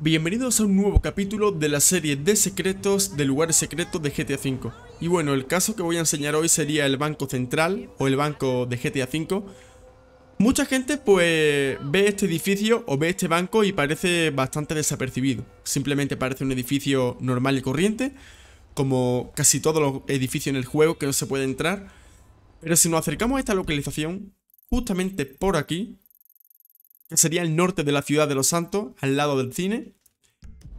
Bienvenidos a un nuevo capítulo de la serie de secretos de lugares secretos de GTA V. Y bueno, el caso que voy a enseñar hoy sería el Banco Central o el Banco de GTA V. Mucha gente pues ve este edificio o ve este banco y parece bastante desapercibido. Simplemente parece un edificio normal y corriente, como casi todos los edificios en el juego que no se puede entrar. Pero si nos acercamos a esta localización, justamente por aquí, que sería el norte de la ciudad de Los Santos, al lado del cine,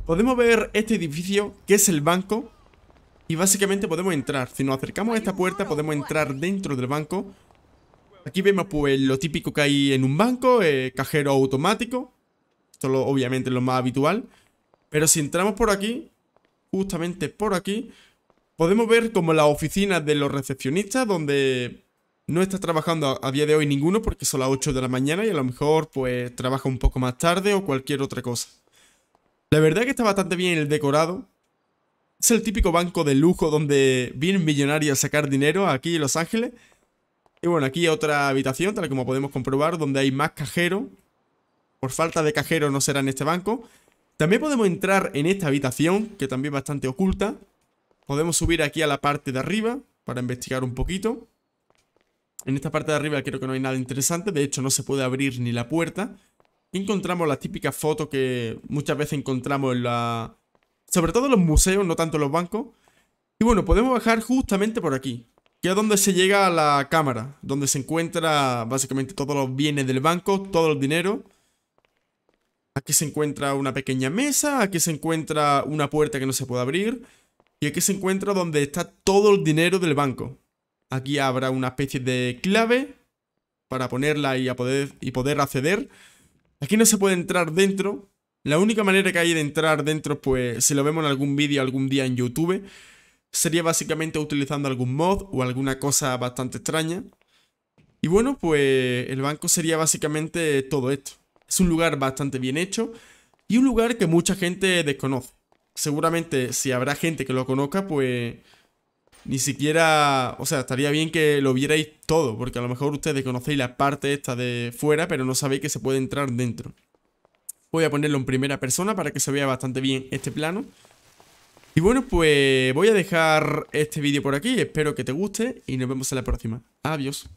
podemos ver este edificio, que es el banco, y básicamente podemos entrar. Si nos acercamos a esta puerta, podemos entrar dentro del banco. Aquí vemos pues, lo típico que hay en un banco, eh, cajero automático. Esto obviamente es lo más habitual. Pero si entramos por aquí, justamente por aquí, podemos ver como la oficinas de los recepcionistas, donde no está trabajando a, día de hoy ninguno porque son las 8 de la mañana y a lo mejor pues trabaja un poco más tarde o cualquier otra cosa. La verdad que está bastante bien el decorado. Es el típico banco de lujo donde vienen millonarios a sacar dinero aquí en Los Ángeles. Y bueno, aquí hay otra habitación, tal como podemos comprobar, donde hay más cajeros. Por falta de cajero no será en este banco. También podemos entrar en esta habitación, que también es bastante oculta. Podemos subir aquí a la parte de arriba para investigar un poquito. En esta parte de arriba creo que no hay nada interesante, de hecho no se puede abrir ni la puerta. Encontramos las típicas fotos que muchas veces encontramos en la... Sobre todo en los museos, no tanto en los bancos. Y bueno, podemos bajar justamente por aquí, que es donde se llega a la cámara, donde se encuentra básicamente todos los bienes del banco, todo el dinero. Aquí se encuentra una pequeña mesa, aquí se encuentra una puerta que no se puede abrir, y aquí se encuentra donde está todo el dinero del banco. Aquí habrá una especie de clave para ponerla y, poder, y poder acceder. Aquí no se puede entrar dentro. La única manera que hay de entrar dentro, pues si lo vemos en algún vídeo algún día en YouTube, sería básicamente utilizando algún mod o alguna cosa bastante extraña. Y bueno, pues el banco sería básicamente todo esto. Es un lugar bastante bien hecho y un lugar que mucha gente desconoce. Seguramente si habrá gente que lo conozca, pues ni siquiera, o sea, estaría bien que lo vierais todo, porque a lo mejor ustedes conocéis la parte esta de fuera, pero no sabéis que se puede entrar dentro. Voy a ponerlo en primera persona para que se vea bastante bien este plano. Y bueno, pues voy a dejar este vídeo por aquí, espero que te guste y nos vemos en la próxima. Adiós.